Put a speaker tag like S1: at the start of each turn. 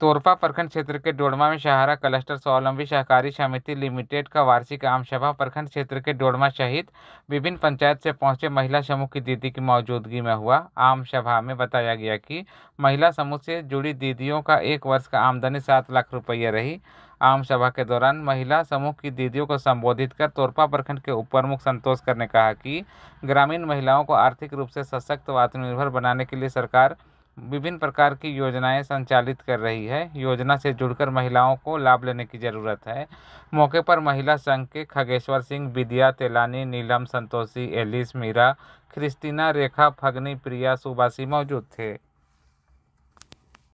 S1: तोरपा प्रखंड क्षेत्र के डोडमा में सहारा क्लस्टर स्वावलंबी सहकारी समिति लिमिटेड का वार्षिक आम सभा प्रखंड क्षेत्र के डोडमा सहित विभिन्न पंचायत से पहुंचे महिला समूह की दीदी की मौजूदगी में हुआ आम सभा में बताया गया कि महिला समूह से जुड़ी दीदियों का एक वर्ष का आमदनी सात लाख रुपये रही आम सभा के दौरान महिला समूह की दीदियों को संबोधित कर तोरपा प्रखंड के उप प्रमुख संतोष कर ने कहा कि ग्रामीण महिलाओं को आर्थिक रूप से सशक्त व आत्मनिर्भर बनाने के लिए सरकार विभिन्न प्रकार की योजनाएं संचालित कर रही है योजना से जुड़कर महिलाओं को लाभ लेने की ज़रूरत है मौके पर महिला संघ के खगेश्वर सिंह विद्या तेलानी नीलम संतोषी एलिस मीरा क्रिस्टीना रेखा फगनी प्रिया सुबासी मौजूद थे